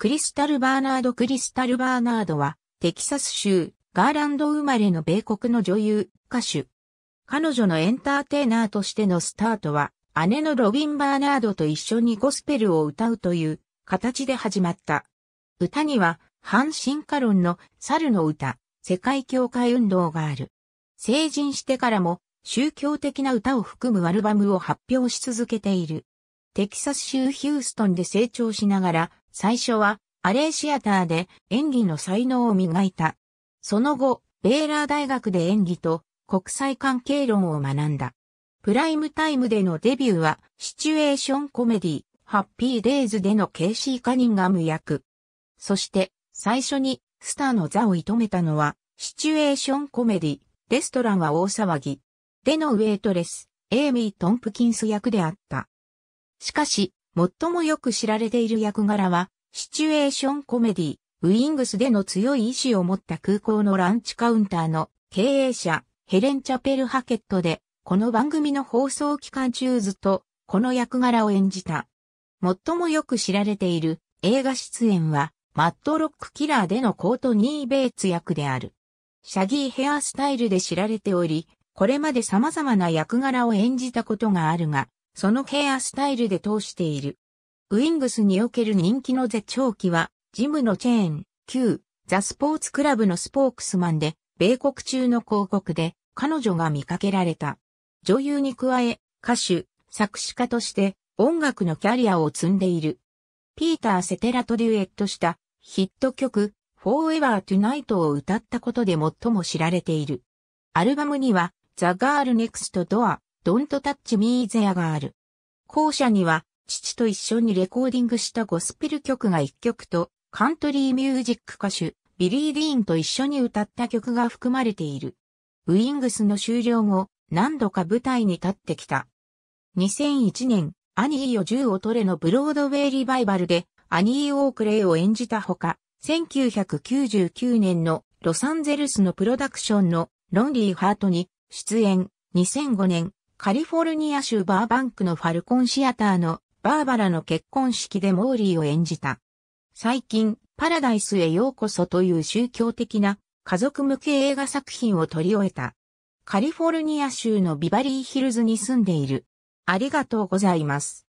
クリスタル・バーナード・クリスタル・バーナードは、テキサス州、ガーランド生まれの米国の女優、歌手。彼女のエンターテイナーとしてのスタートは、姉のロビン・バーナードと一緒にゴスペルを歌うという形で始まった。歌には、反進化論の猿の歌、世界教会運動がある。成人してからも、宗教的な歌を含むアルバムを発表し続けている。テキサス州ヒューストンで成長しながら、最初はアレーシアターで演技の才能を磨いた。その後、ベーラー大学で演技と国際関係論を学んだ。プライムタイムでのデビューはシチュエーションコメディ、ハッピーデイズでのケイシー・カニンガム役。そして最初にスターの座を射止めたのはシチュエーションコメディ、レストランは大騒ぎ。でのウェイトレス、エイミー・トンプキンス役であった。しかし、最もよく知られている役柄は、シチュエーションコメディ、ウィングスでの強い意志を持った空港のランチカウンターの経営者、ヘレン・チャペル・ハケットで、この番組の放送期間中ずっと、この役柄を演じた。最もよく知られている映画出演は、マットロックキラーでのコートニー・ベイツ役である。シャギーヘアスタイルで知られており、これまで様々な役柄を演じたことがあるが、そのヘアスタイルで通している。ウィングスにおける人気の絶頂期は、ジムのチェーン、旧、ザ・スポーツクラブのスポークスマンで、米国中の広告で、彼女が見かけられた。女優に加え、歌手、作詞家として、音楽のキャリアを積んでいる。ピーター・セテラとデュエットしたヒット曲 Forever Tonight を歌ったことで最も知られている。アルバムには The Girl Next Door Don't Touch Me There がある。後者には、父と一緒にレコーディングしたゴスピル曲が1曲と、カントリーミュージック歌手、ビリー・ディーンと一緒に歌った曲が含まれている。ウィングスの終了後、何度か舞台に立ってきた。2001年、アニーよ銃を取れのブロードウェイリバイバルで、アニー・オークレイを演じたほか、1999年のロサンゼルスのプロダクションのロンリー・ハートに出演、2005年カリフォルニア州バーバンクのファルコンシアターのバーバラの結婚式でモーリーを演じた。最近、パラダイスへようこそという宗教的な家族向け映画作品を撮り終えた。カリフォルニア州のビバリーヒルズに住んでいる。ありがとうございます。